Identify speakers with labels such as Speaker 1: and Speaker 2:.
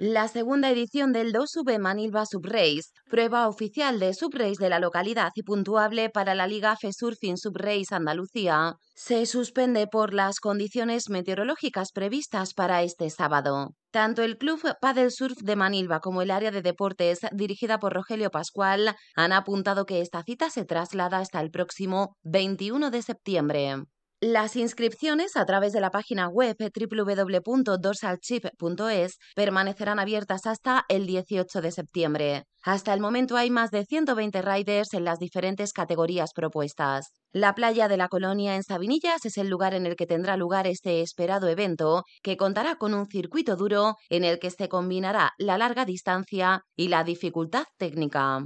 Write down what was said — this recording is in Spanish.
Speaker 1: La segunda edición del 2V Manilva Subrace, prueba oficial de Subrace de la localidad y puntuable para la Liga Fesurfing Subrace Andalucía, se suspende por las condiciones meteorológicas previstas para este sábado. Tanto el Club Paddle Surf de Manilva como el área de deportes dirigida por Rogelio Pascual han apuntado que esta cita se traslada hasta el próximo 21 de septiembre. Las inscripciones a través de la página web www.dorsalchip.es permanecerán abiertas hasta el 18 de septiembre. Hasta el momento hay más de 120 riders en las diferentes categorías propuestas. La playa de la colonia en Sabinillas es el lugar en el que tendrá lugar este esperado evento, que contará con un circuito duro en el que se combinará la larga distancia y la dificultad técnica.